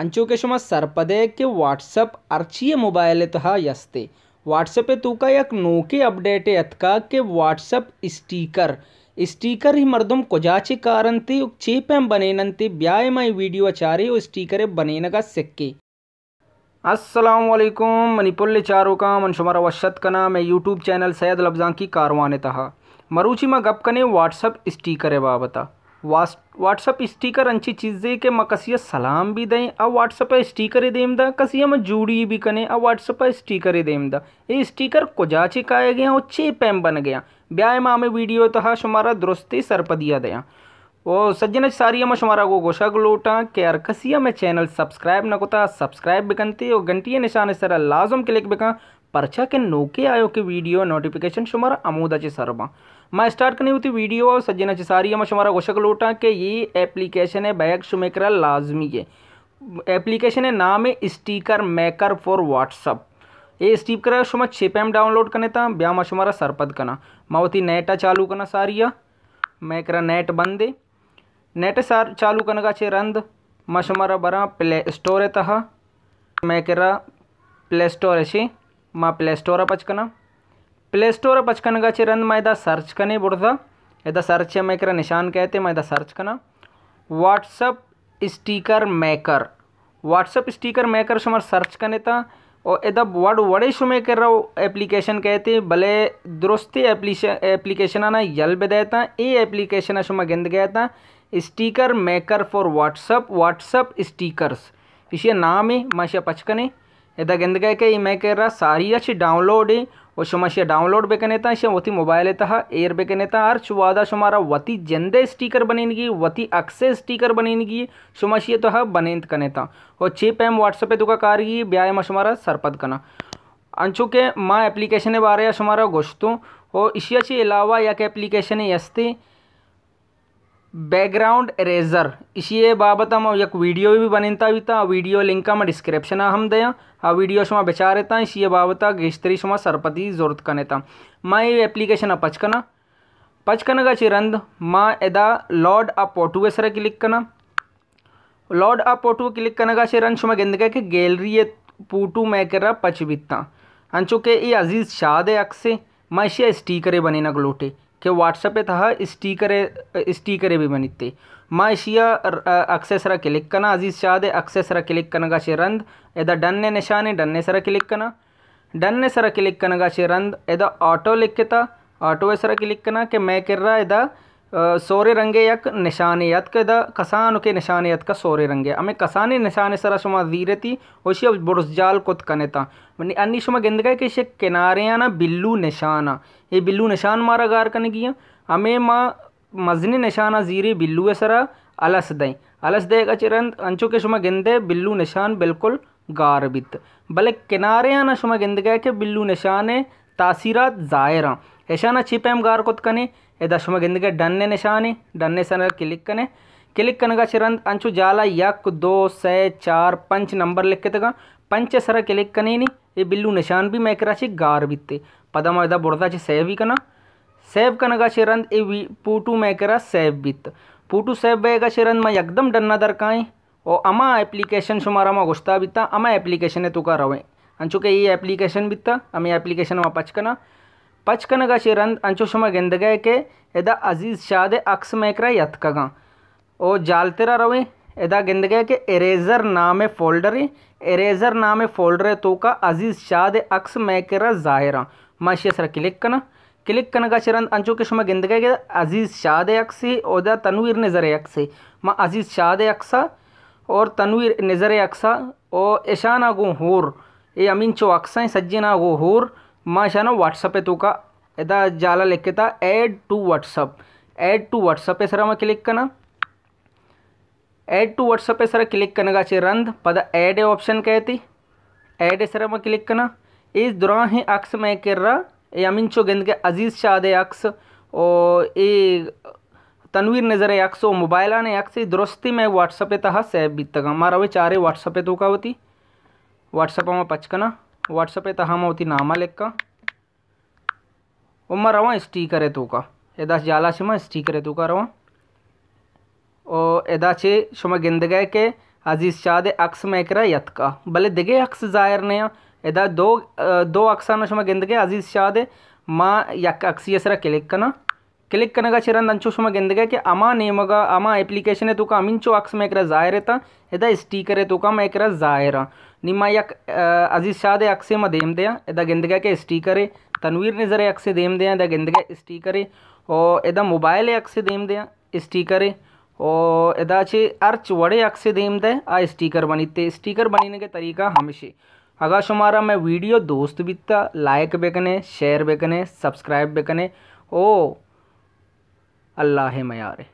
ಅಂಚುಕೆಶುಮಸ್ಸರ್ಪದೇಯಕ್ಕೆ WhatsApp ಅರ್ಚಿಯ ಮೊಬೈಲೆತಃ ಯಸ್ತೆ ವಾಟ್ಸಪ್ಪೆ ತೂಕ ಯಕ್ ನೋಕೆ update अथका के ಸ್ಟೀಕರ್ स्टीकर ही मर्दम कोजाची कारंती चेपेम बनेनंती ब्याय माई वीडियो चारी और स्टीकर बनेन का सिक्के अस्सलाम वालेकुम चारों का मनशुमारा वशत कना मैं यूट्यूब चैनल सैद लफ्जां की कारवाने तहा मरुचि में गप कने व्हाट्सअप स्टीकर बाबता व्हाट्सअप स्टिकर अंची चीज़ें के मकसिया सलाम भी दें और व्हाट्सअप स्टिकर देम दा कसिया में जूड़ी भी कने और व्हाट्सअप स्टिकर देम दा ये स्टिकर को जा चिकाया गया और छे पैम बन गया ब्याह में वीडियो वीडियो तो तहा शुमारा दुरुस्ती दिया दया वो सज्जन सारिया में शुमारा को गोशा गलोटा के कसिया में चैनल सब्सक्राइब न कोता सब्सक्राइब भी कनते और घंटिया निशान सरा लाजम क्लिक बिका परचा के नोके आयो के वीडियो नोटिफिकेशन शुमारा अमूदा चे सरबा मैं स्टार्ट करनी होती वीडियो सज्जना चिसारी मैं तुम्हारा घोषक लोटा कि ये एप्लीकेशन है बैग शुमेकर लाजमी है एप्लीकेशन है नाम है स्टीकर मेकर फॉर व्हाट्सअप ये स्टीकर शुमा छिप पैम डाउनलोड करने था ब्याह तुम्हारा सरपद करना मैं नेट चालू करना सारिया मैं करा नेट है नेट सार चालू करने का छे रंद मैं तुम्हारा बरा प्ले स्टोर है तहा मैं करा प्ले स्टोर है छे माँ प्ले स्टोर पचकना प्ले स्टोर पचकन चिरन मैं सर्च कने बुड़ता यदा सर्च मेकर निशान कहते मैं सर्च करना WhatsApp sticker maker WhatsApp sticker maker शुमार सर्च करने था और यदा वर्ड वड़े शुमे कर रहो एप्लीकेशन कहते भले दुरुस्ती एप्लीकेशन आना यल बेदता ये एप्लीकेशन शुमा गिंद गया था sticker maker for WhatsApp WhatsApp stickers इसे नाम ही माशा पचकने यदा गिंद गया कि मैं कह रहा सारी अच्छी डाउनलोड है ವಶಮಶಿಯ ಡೌನ್ಲೋಡ್ ಬೇಕೇನೇತ ಶೆ ವತಿ ಮೊಬೈಲ್ एयर ಏರ್ ಬೇಕೇನೇತ आर चुवादा शुमारा वती ಜಂದೆ स्टिकर बनेगी वती अक्से स्टिकर बनेगी शुमाशिय तो है बनेंत कनेता और छिप एम व्हाट्सएप पे दुका कारगी ब्याय शुमारा सरपद कना अंशु के माँ एप्लीकेशन बारे या शुमारा गोश्तों और इशिया अलावा या एप्लीकेशन यस्ती बैकग्राउंड एरेजर ये बाबत हम एक वीडियो भी बनेता भी था वीडियो लिंक हम डिस्क्रिप्शन हम दें आ वीडियो शुमा बेचा रहता इसी बाबत गेस्तरी शुमा सरपति जरूरत करने था मैं ये एप्लीकेशन पचकना पचकन का चिरंद माँ एदा लॉर्ड आ पोटू सर क्लिक करना लॉर्ड आ पोटू क्लिक करने का चिरंद शुमा गेंद के गैलरी पूटू मैकरा पचबिता हाँ के ये अजीज़ शाद है अक्से मैं इसे स्टीकर बने ना गलोटे के व्हाट्सएपे था स्टीकर स्टीकरे भी बनीते माँ इशिया अक्सेसर क्लिक करना अजीज शाह दे अक्सेसर क्लिक करने का शेरंद एदा डन ने निशाने डन ने सर क्लिक करना डन ने सर क्लिक करना का शेरंद एदा ऑटो लिख के था ऑटो सर क्लिक करना के मैं कर रहा एदा सोरे ಸೋರೆ के ಯಕ್ ನಿಶಾನೆ का सोरे रंगे ನಿಶಾನೆ ಯತ್ಕ ಸೋರೆ सरा शुमा ಕಸಾನೆ थी ಸರ ಸುಮ ಧೀರತಿ ಒಶಿ ಬುರುಸ್ಜಾಲ್ ಕೊತ್ ಕನೆತ अन्य शुमा गेंद गए कि किनारे आना बिल्लू निशाना ये बिल्लू निशान मारा गार कने की हमें माँ मजनी निशाना जीरे बिल्लू है सरा अलस दें अलस दे का चिरंत अंचो के शुमा गेंदे बिल्लू निशान बिल्कुल गारबित भले किनारे आना शुमा गेंद गए कि बिल्लू निशान है तासीरात ज़ायरा ऐसा छिपेम गारकोत्कनी ये दशमक इंदे डन्ने निशानी डने सन क्लिक कने क्लिक कन का चिरंद अंशु जाला यक दो सै चार पंच नंबर लिख के तक पंच सर क्लिक कने नी ये बिल्लू निशान भी मैं करा गार बीते पदम अदा बुढ़ता ची सेव ही कना सेव कन का चिरंद ये पुटू मैं करा बीत पुटू सेव बेगा का चिरंद मैं एकदम डन्ना दरकाएँ ओ अमा एप्लीकेशन शुमारा माँ घुसता बीता अमा एप्लीकेशन है तुका रवें अंशु के ये एप्लीकेशन बीता अमे एप्लीकेशन वापच कना पचकन गशी रंद अंचुषमा गेंद गए के एदा अजीज शाह दे अक्स मेकर यथकगा ओ जाल तेरा रवे एदा गेंद गए के एरेजर नाम है फोल्डर ही इरेजर नाम है फोल्डर है तो का अजीज शाह दे अक्स मेकर जाहिर माशियसरा क्लिक करना क्लिक करने का चिरंद अंचो के शुमा गेंद गए के अजीज शाह दे अक्स ही ओदा तनवीर नजर अक्स ही माँ अजीज शाह दे अक्सा और तनवीर नजर अक्सा ओ ऐशाना गो हूर ये अमीन चो अक्सा है सज्जे ना गो हूर ಮಾಶಾನ ವಾಟ್ಸಪ್ಪೆ ತೂಕ ಎದ ಜಾಲ ಲೆಕ್ಕೆತ add to WhatsApp add to WhatsApp पे सर हमें क्लिक करना ऐड टू व्हाट्सएप पे सर क्लिक करने का चाहिए रंध पद ऐड ऑप्शन कहती ऐड सर हमें क्लिक करना इस दौरान ही अक्स मैं कर रहा यामिन चो गेंद के अजीज़ शाद अक्स और ये तनवीर नज़र अक्स और मोबाइल आने अक्स दुरुस्ती में व्हाट्सएप तह सैब बीत तक हमारा वे चारे व्हाट्सएप तो का होती व्हाट्सएप हमें पचकना व्हाट्सएप तो हम नामा लिख का रवा ಐತೆ ಹಾ तू का यदा जाला से मैं ತೂಕ ಎದಾ तू का रवा और यदा से ಎದಾ ಚೆ गए के अजीज़ शाद अक्स में मैकरा यथ का भले दिगे अक्स ज़ाहिर ने यदा दो दो अक्सा शुमा गए अजीज़ शाद माँ यक अक्स सरा क्लिक करना क्लिक करने का चिरन अंचो शुमा गए कि अमा नेमगा अमा एप्लीकेशन है तो का अमिन चो अक्स में एक ज़ाहिर था यदा स्टीकर है तो का मैं एक ज़ाहिर हाँ ਨਿਮਾ ਇੱਕ ਅਜੀਜ਼ ਸ਼ਾਹ ਦੇ ਅਕਸੇ ਮਦੇਮ ਦੇ ਆ ਇਹਦਾ ਗਿੰਦ ਗਿਆ ਕਿ ਹਿਸਟਰੀ ਕਰੇ ਤਨਵੀਰ ਨੇ ਜ਼ਰੇ ਅਕਸੇ ਦੇਮ ਦੇ ਆ ਦਾ ਗਿੰਦ ਗਿਆ ਹਿਸਟਰੀ ਕਰੇ ਔਰ ਇਹਦਾ ਮੋਬਾਈਲ ਅਕਸੇ ਦੇਮ ਦੇ ਆ ਹਿਸਟਰੀ ਕਰੇ ਔਰ ਇਹਦਾ ਚ ਅਰਚ ਵੜੇ ਅਕਸੇ ਦੇਮ ਦੇ ਆ ਸਟicker ਬਣੀ ਤੇ ਸਟicker ਬਣੀ ਦਾ ਤਰੀਕਾ ਹਮਸ਼ੇ ਅਗਾ ਸ਼ੁਮਾਰਾ ਮੈਂ ਵੀਡੀਓ ਦੋਸਤ ਬਿੱਤਾ ਲਾਈਕ ਬੇਕਨੇ ਸ਼ੇਅਰ ਬੇਕਨੇ ਸਬਸਕ੍ਰਾਈਬ ਬੇਕਨੇ ਓ ਅੱਲਾਹ ਹੈ ਮਿਆਰੇ